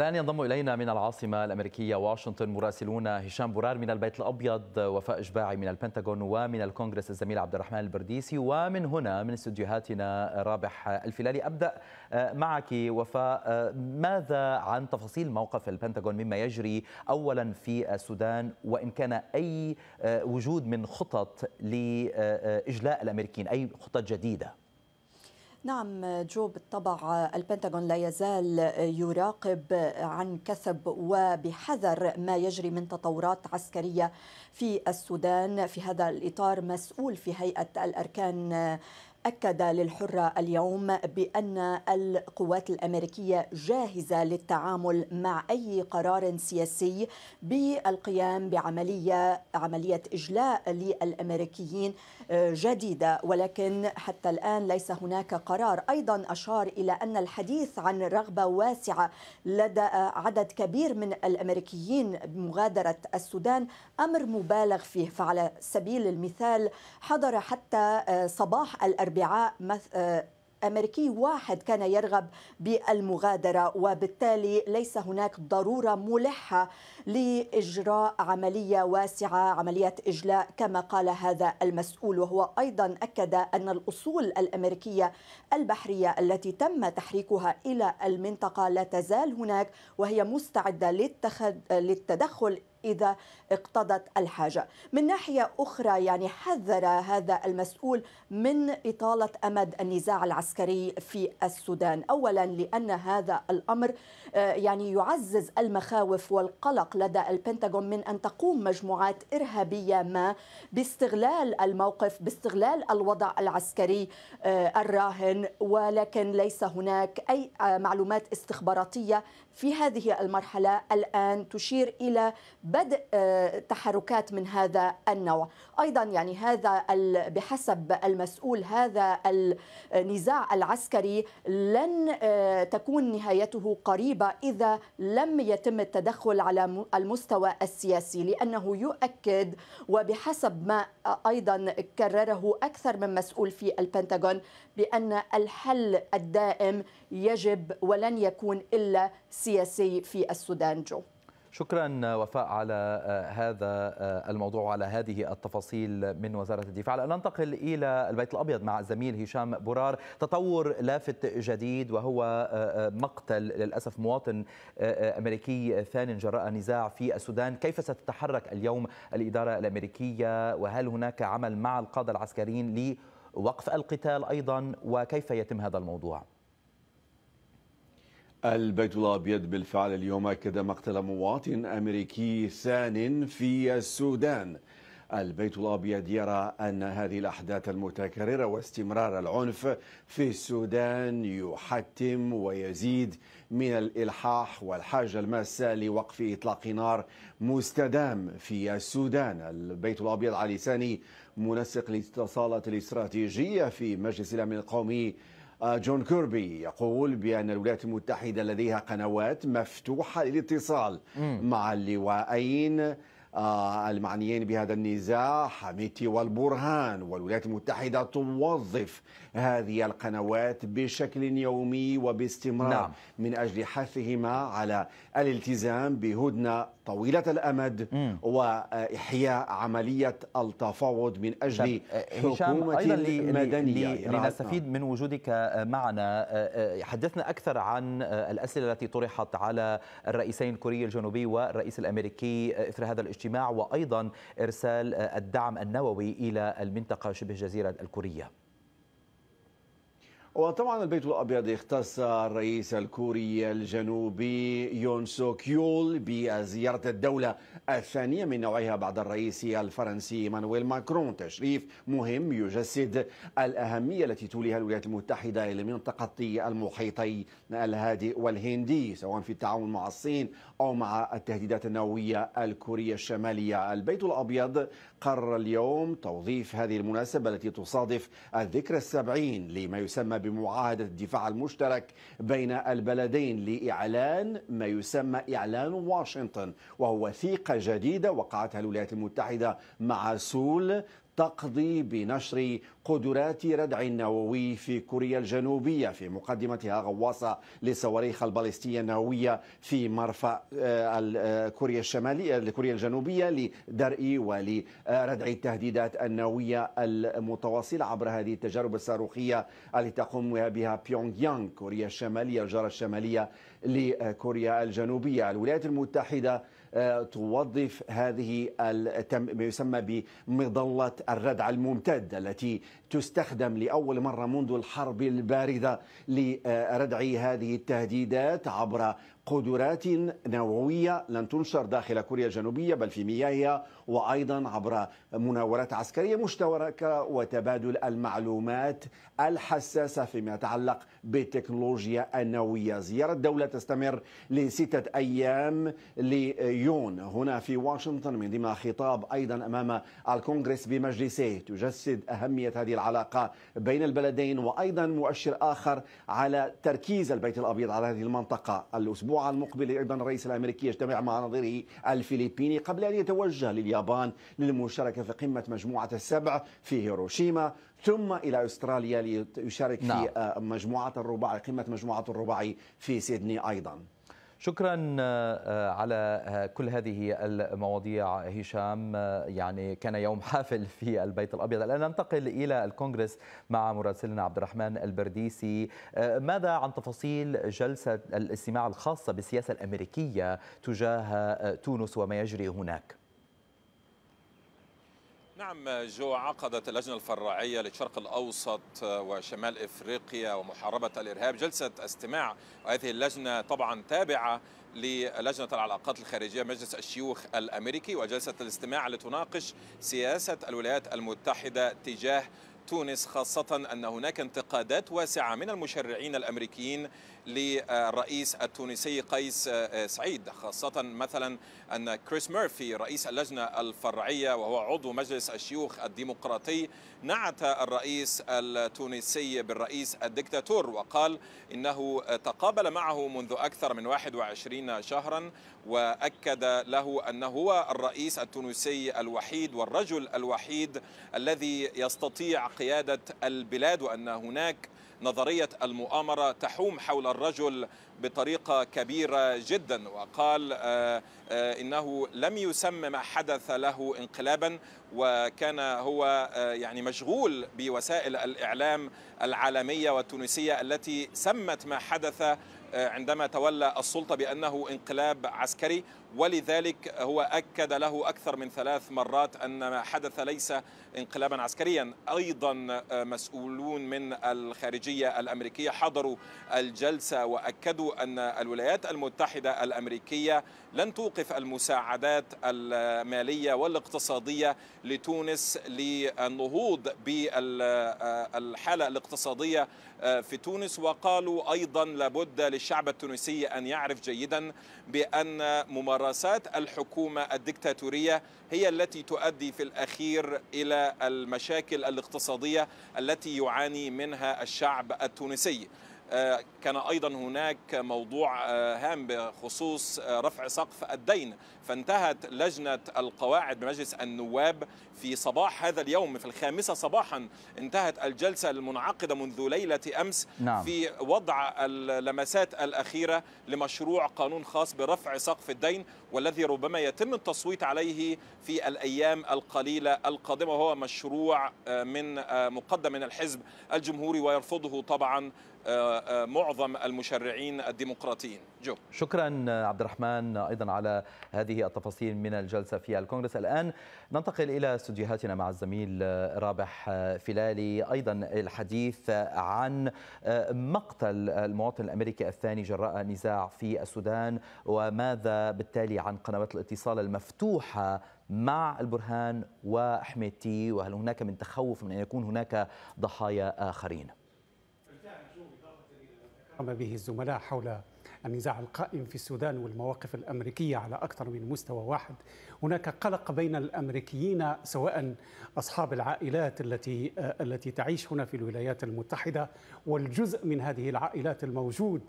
الآن ينضم إلينا من العاصمة الأمريكية واشنطن مراسلون هشام برار من البيت الأبيض وفاء إشباعي من البنتاغون ومن الكونغرس الزميل عبد الرحمن البرديسي ومن هنا من استديوهاتنا رابح الفلالي أبدأ آه، معك وفاء آه، ماذا عن تفاصيل موقف البنتاغون مما يجري أولا في السودان وإن كان أي آه، وجود من خطط لإجلاء الأمريكيين أي خطط جديدة نعم جو بالطبع البنتاغون لا يزال يراقب عن كثب وبحذر ما يجري من تطورات عسكريه في السودان في هذا الاطار مسؤول في هيئه الاركان أكد للحرة اليوم بأن القوات الأمريكية جاهزة للتعامل مع أي قرار سياسي بالقيام بعملية عملية إجلاء للأمريكيين آه، جديدة ولكن حتى الآن ليس هناك قرار أيضا أشار إلى أن الحديث عن رغبة واسعة لدى عدد كبير من الأمريكيين بمغادرة السودان أمر مبالغ فيه فعلى سبيل المثال حضر حتى آه، صباح الأربعاء الأربعاء آه، أمريكي واحد كان يرغب بالمغادرة وبالتالي ليس هناك ضرورة ملحة لإجراء عملية واسعة عملية إجلاء كما قال هذا المسؤول وهو أيضا أكد أن الأصول الأمريكية البحرية التي تم تحريكها إلى المنطقة لا تزال هناك وهي مستعدة للتدخل إذا اقتضت الحاجة من ناحية أخرى يعني حذر هذا المسؤول من إطالة أمد النزاع العسكري في السودان أولا لأن هذا الأمر آه، يعني يعزز المخاوف والقلق لدى البنتاغون من أن تقوم مجموعات إرهابية ما باستغلال الموقف باستغلال الوضع العسكري آه، الراهن ولكن ليس هناك أي آه، معلومات استخباراتية في هذه المرحلة الآن تشير إلى بدء آه، تحركات من هذا النوع أيضا يعني هذا بحسب المسؤول هذا النزاع العسكري لن آه، تكون نهايته قريبة إذا لم يتم التدخل على المستوى السياسي لأنه يؤكد وبحسب ما أيضا كرره أكثر من مسؤول في البنتاغون لأن الحل الدائم يجب ولن يكون إلا سياسي في السودان جو شكرا وفاء على آه، هذا آه، الموضوع وعلى هذه التفاصيل من وزاره الدفاع الان ننتقل الى البيت الابيض مع الزميل هشام برار تطور لافت جديد وهو آه، مقتل للاسف مواطن امريكي ثان جراء نزاع في السودان كيف ستتحرك اليوم الاداره الامريكيه وهل هناك عمل مع القاده العسكريين لي وقف القتال أيضا وكيف يتم هذا الموضوع؟ البيت الابيض بالفعل اليوم اكد مقتل مواطن امريكي ثان في السودان البيت الأبيض يرى أن هذه الأحداث المتكررة واستمرار العنف في السودان يحتم ويزيد من الإلحاح والحاجة الماسة لوقف إطلاق نار مستدام في السودان البيت الأبيض على لسان منسق الاتصالات الاستراتيجية في مجلس الأمن القومي آه، جون كيربي يقول بأن الولايات المتحدة لديها قنوات مفتوحة للاتصال مع اللواءين آه، المعنيين بهذا النزاع حميتي والبرهان والولايات المتحدة توظف هذه القنوات بشكل يومي وباستمرار نعم. من أجل حثهما على الالتزام بهدنة طويلة الأمد م. وإحياء عملية التفاوض من أجل طيب، آه، حكومة أيضا مدنية لنستفيد من وجودك معنا آه، حدثنا أكثر عن الأسئلة التي طرحت على الرئيسين الكوري الجنوبي والرئيس الأمريكي إثر هذا الاجتماع الاجتماع وأيضا إرسال الدعم النووي إلى المنطقة شبه جزيرة الكورية وطبعا البيت الابيض اختص الرئيس الكوري الجنوبي يون سو كيول بزياره الدوله الثانيه من نوعها بعد الرئيس الفرنسي مانويل ماكرون تشريف مهم يجسد الاهميه التي توليها الولايات المتحده لمنطقه المحيطي الهادئ والهندي سواء في التعاون مع الصين او مع التهديدات النوويه الكوريه الشماليه البيت الابيض قرر اليوم توظيف هذه المناسبه التي تصادف الذكرى السبعين لما يسمى بمعاهدة الدفاع المشترك بين البلدين لإعلان ما يسمى إعلان واشنطن وهو وثيقة جديدة وقعتها الولايات المتحدة مع سول تقضي بنشر قدرات ردع النووي في كوريا الجنوبية في مقدمتها غواصة للصواريخ البالستية النووية في مرفأ آه، آه، كوريا الشمالية لكوريا الجنوبية لدرء ولردع التهديدات النووية المتواصلة عبر هذه التجارب الصاروخية التي تقوم بها بيونغ يانغ كوريا الشمالية الجارة الشمالية لكوريا الجنوبية الولايات المتحدة آه، توظف هذه ما يسمى بمظلة الردع الممتد التي تستخدم لأول مرة منذ الحرب الباردة لردع هذه التهديدات عبر قدرات نووية لن تنشر داخل كوريا الجنوبية بل في مياهها وأيضا عبر مناورات عسكرية مشتركة وتبادل المعلومات الحساسة فيما يتعلق بالتكنولوجيا النووية زيارة الدولة تستمر لستة أيام ليون هنا في واشنطن من ضمن خطاب أيضا أمام الكونغرس بمجلسه تجسد أهمية هذه العلاقة بين البلدين وأيضا مؤشر آخر على تركيز البيت الأبيض على هذه المنطقة الأسبوع الأسبوع المقبل أيضا الرئيس الأمريكي يجتمع مع نظيره الفلبيني قبل أن يتوجه لليابان للمشاركة في قمة مجموعة السبع في هيروشيما ثم الى استراليا ليشارك نعم. في آه، مجموعه الرباعي قمه مجموعه الرباعي في سيدني ايضا شكرا آه، آه، على آه، كل هذه المواضيع هشام يعني كان يوم حافل في البيت الابيض الان ننتقل الى الكونغرس مع مراسلنا عبد الرحمن البرديسي ماذا عن تفاصيل جلسه الاستماع الخاصه بالسياسه الامريكيه تجاه تونس وما يجري هناك نعم جو عقدت اللجنة الفرعية للشرق الأوسط آه، وشمال إفريقيا ومحاربة الإرهاب جلسة استماع وهذه اللجنة طبعا تابعة للجنة العلاقات الخارجية مجلس الشيوخ الأمريكي وجلسة الاستماع لتناقش سياسة الولايات المتحدة تجاه تونس خاصة أن هناك انتقادات واسعة من المشرعين الأمريكيين للرئيس التونسي قيس آه، سعيد خاصة مثلا أن كريس ميرفي رئيس اللجنة الفرعية وهو عضو مجلس الشيوخ الديمقراطي نعت الرئيس التونسي بالرئيس الدكتاتور وقال إنه تقابل معه منذ أكثر من 21 شهرا واكد له انه هو الرئيس التونسي الوحيد والرجل الوحيد الذي يستطيع قياده البلاد وان هناك نظريه المؤامره تحوم حول الرجل بطريقه كبيره جدا وقال آه، آه، انه لم يسمى ما حدث له انقلابا وكان هو آه، يعني مشغول بوسائل الاعلام العالميه والتونسيه التي سمت ما حدث آه، عندما تولى السلطة بأنه انقلاب عسكري ولذلك هو أكد له أكثر من ثلاث مرات أن ما حدث ليس انقلابا عسكريا أيضا آه، مسؤولون من الخارجية الأمريكية حضروا الجلسة وأكدوا أن الولايات المتحدة الأمريكية لن توقف المساعدات المالية والاقتصادية لتونس للنهوض بالحالة الاقتصادية آه، في تونس وقالوا أيضا لابد للشعب التونسي أن يعرف جيدا بأن ممارسات الحكومة الدكتاتورية هي التي تؤدي في الأخير إلى المشاكل الاقتصادية التي يعاني منها الشعب التونسي آه، كان أيضا هناك موضوع آه، هام بخصوص آه، رفع سقف الدين فانتهت لجنة القواعد بمجلس النواب في صباح هذا اليوم في الخامسة صباحا انتهت الجلسة المنعقدة منذ ليلة أمس نعم. في وضع اللمسات الأخيرة لمشروع قانون خاص برفع سقف الدين والذي ربما يتم التصويت عليه في الأيام القليلة القادمة وهو مشروع من مقدم من الحزب الجمهوري ويرفضه طبعا آه، آه، معظم المشرعين الديمقراطيين جو شكرا عبد الرحمن أيضا على هذه التفاصيل من الجلسة في الكونغرس الآن ننتقل إلى استديوهاتنا مع الزميل آه، رابح فلالي أيضا الحديث عن مقتل المواطن الأمريكي الثاني جراء نزاع في السودان وماذا بالتالي عن قنوات الاتصال المفتوحة مع البرهان تي وهل هناك من تخوف من أن يكون هناك ضحايا آخرين قام به الزملاء حول النزاع القائم في السودان والمواقف الأمريكية على أكثر من مستوى واحد هناك قلق بين الأمريكيين سواء أصحاب العائلات التي التي تعيش هنا في الولايات المتحدة والجزء من هذه العائلات الموجود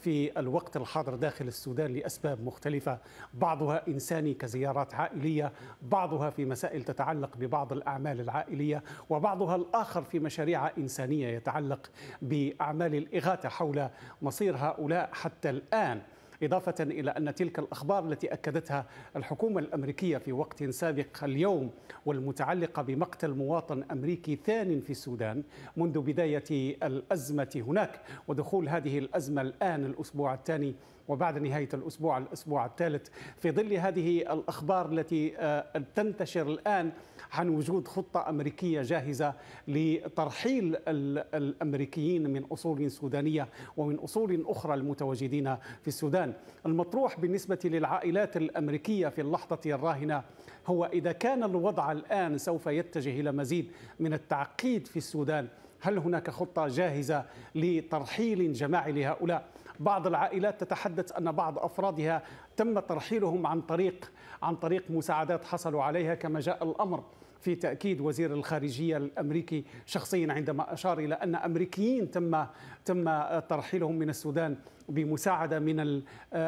في الوقت الحاضر داخل السودان لأسباب مختلفة بعضها إنساني كزيارات عائلية بعضها في مسائل تتعلق ببعض الأعمال العائلية وبعضها الآخر في مشاريع إنسانية يتعلق بأعمال الإغاثة حول مصير هؤلاء حتى الآن إضافة إلى أن تلك الأخبار التي أكدتها الحكومة الأمريكية في وقت سابق اليوم والمتعلقة بمقتل مواطن أمريكي ثان في السودان منذ بداية الأزمة هناك ودخول هذه الأزمة الآن الأسبوع الثاني وبعد نهاية الأسبوع الأسبوع الثالث في ظل هذه الأخبار التي آه، تنتشر الآن عن وجود خطة أمريكية جاهزة لترحيل الأمريكيين من أصول سودانية ومن أصول أخرى المتواجدين في السودان الآن المطروح بالنسبة للعائلات الأمريكية في اللحظة الراهنة هو إذا كان الوضع الآن سوف يتجه إلى مزيد من التعقيد في السودان هل هناك خطة جاهزة لترحيل جماعي لهؤلاء بعض العائلات تتحدث ان بعض افرادها تم ترحيلهم عن طريق عن طريق مساعدات حصلوا عليها كما جاء الامر في تاكيد وزير الخارجيه الامريكي شخصيا عندما اشار الى ان امريكيين تم تم ترحيلهم من السودان بمساعده من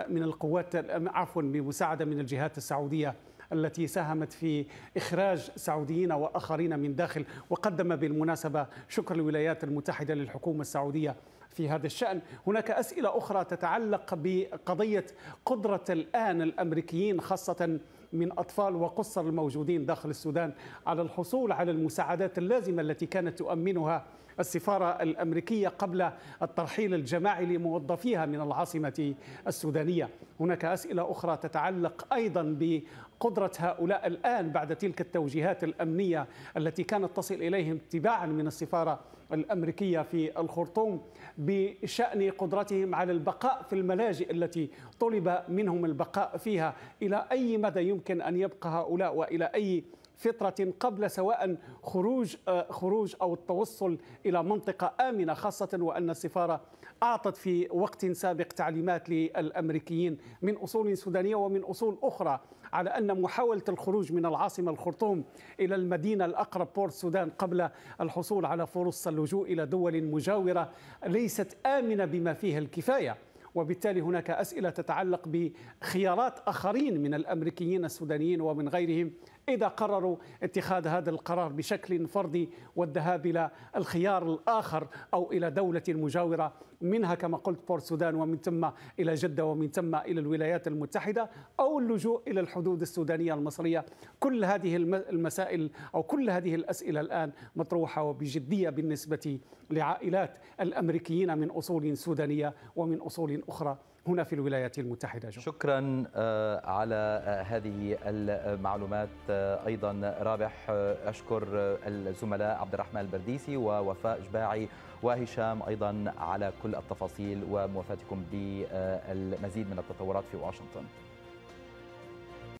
من القوات عفوا بمساعده من الجهات السعوديه التي ساهمت في إخراج سعوديين وآخرين من داخل وقدم بالمناسبة شكر الولايات المتحدة للحكومة السعودية في هذا الشأن هناك أسئلة أخرى تتعلق بقضية قدرة الآن الأمريكيين خاصة من أطفال وقصر الموجودين داخل السودان على الحصول على المساعدات اللازمة التي كانت تؤمنها السفارة الأمريكية قبل الترحيل الجماعي لموظفيها من العاصمة السودانية هناك أسئلة أخرى تتعلق أيضا بقدرة هؤلاء الآن بعد تلك التوجيهات الأمنية التي كانت تصل إليهم تباعا من السفارة الأمريكية في الخرطوم بشأن قدرتهم على البقاء في الملاجئ التي طلب منهم البقاء فيها إلى أي مدى يمكن أن يبقى هؤلاء وإلى أي فترة قبل سواء خروج آه، خروج أو التوصل إلى منطقة آمنة خاصة وأن السفارة أعطت في وقت سابق تعليمات للأمريكيين من أصول سودانية ومن أصول أخرى على أن محاولة الخروج من العاصمة الخرطوم إلى المدينة الأقرب بورت سودان قبل الحصول على فرص اللجوء إلى دول مجاورة ليست آمنة بما فيها الكفاية وبالتالي هناك أسئلة تتعلق بخيارات آخرين من الأمريكيين السودانيين ومن غيرهم إذا قرروا اتخاذ هذا القرار بشكل فردي والذهاب إلى الخيار الآخر أو إلى دولة مجاورة منها كما قلت بور سودان ومن ثم إلى جدة ومن ثم إلى الولايات المتحدة أو اللجوء إلى الحدود السودانية المصرية كل هذه المسائل أو كل هذه الأسئلة الآن مطروحة وبجدية بالنسبة لعائلات الأمريكيين من أصول سودانية ومن أصول أخرى هنا في الولايات المتحدة جو. شكرا آه، على آه، هذه المعلومات آه، أيضا رابح أشكر الزملاء عبد الرحمن البرديسي ووفاء جباعي وهشام أيضا على كل التفاصيل وموافاتكم بالمزيد من التطورات في واشنطن